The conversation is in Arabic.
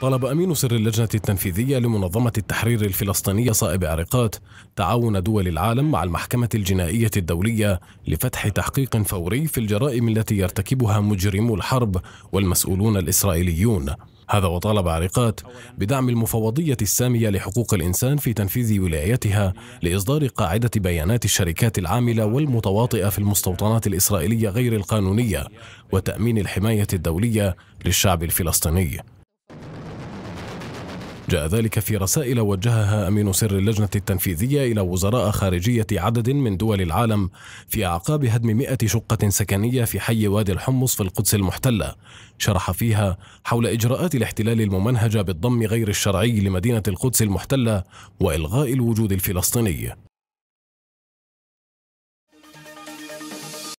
طلب أمين سر اللجنة التنفيذية لمنظمة التحرير الفلسطينية صائب عرقات تعاون دول العالم مع المحكمة الجنائية الدولية لفتح تحقيق فوري في الجرائم التي يرتكبها مجرمو الحرب والمسؤولون الإسرائيليون هذا وطالب عريقات بدعم المفوضية السامية لحقوق الإنسان في تنفيذ ولايتها لإصدار قاعدة بيانات الشركات العاملة والمتواطئة في المستوطنات الإسرائيلية غير القانونية وتأمين الحماية الدولية للشعب الفلسطيني جاء ذلك في رسائل وجهها أمين سر اللجنة التنفيذية إلى وزراء خارجية عدد من دول العالم في أعقاب هدم 100 شقة سكنية في حي وادي الحمص في القدس المحتلة شرح فيها حول إجراءات الاحتلال الممنهجة بالضم غير الشرعي لمدينة القدس المحتلة وإلغاء الوجود الفلسطيني